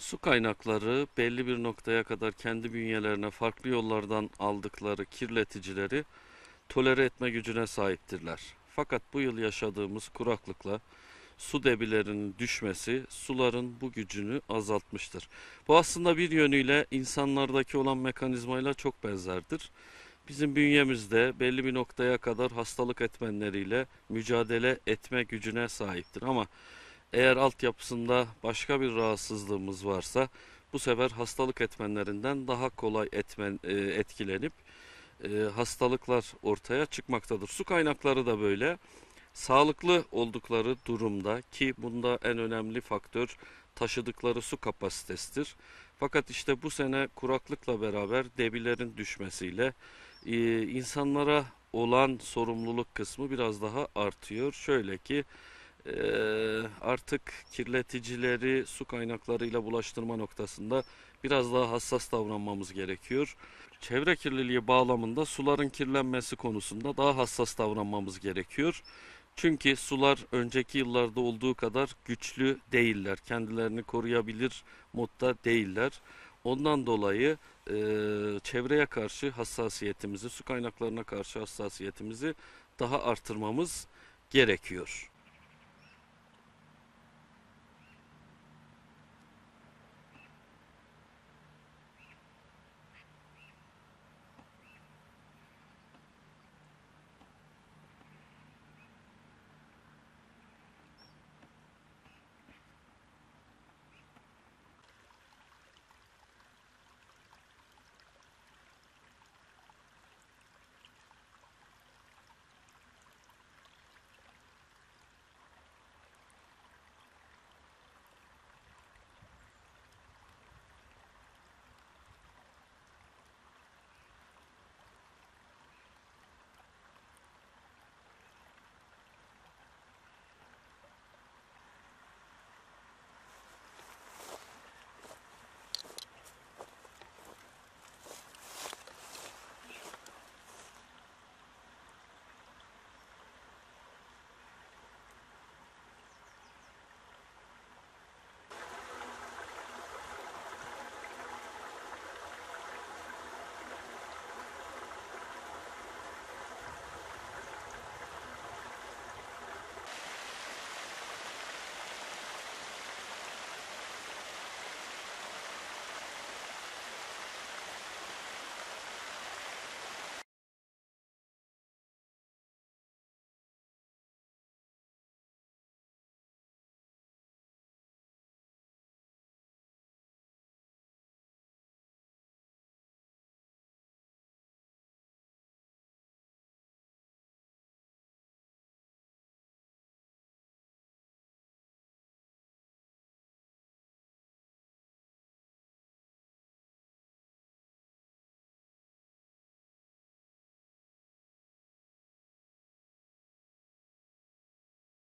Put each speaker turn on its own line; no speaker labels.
Su kaynakları belli bir noktaya kadar kendi bünyelerine farklı yollardan aldıkları kirleticileri tolere etme gücüne sahiptirler. Fakat bu yıl yaşadığımız kuraklıkla su debilerinin düşmesi suların bu gücünü azaltmıştır. Bu aslında bir yönüyle insanlardaki olan mekanizmayla çok benzerdir. Bizim bünyemizde belli bir noktaya kadar hastalık etmenleriyle mücadele etme gücüne sahiptir ama eğer altyapısında başka bir rahatsızlığımız varsa bu sefer hastalık etmenlerinden daha kolay etmen, e, etkilenip e, hastalıklar ortaya çıkmaktadır. Su kaynakları da böyle. Sağlıklı oldukları durumda ki bunda en önemli faktör taşıdıkları su kapasitesidir. Fakat işte bu sene kuraklıkla beraber debilerin düşmesiyle e, insanlara olan sorumluluk kısmı biraz daha artıyor. Şöyle ki ee, artık kirleticileri su kaynaklarıyla bulaştırma noktasında biraz daha hassas davranmamız gerekiyor. Çevre kirliliği bağlamında suların kirlenmesi konusunda daha hassas davranmamız gerekiyor. Çünkü sular önceki yıllarda olduğu kadar güçlü değiller. Kendilerini koruyabilir modda değiller. Ondan dolayı e, çevreye karşı hassasiyetimizi, su kaynaklarına karşı hassasiyetimizi daha artırmamız gerekiyor.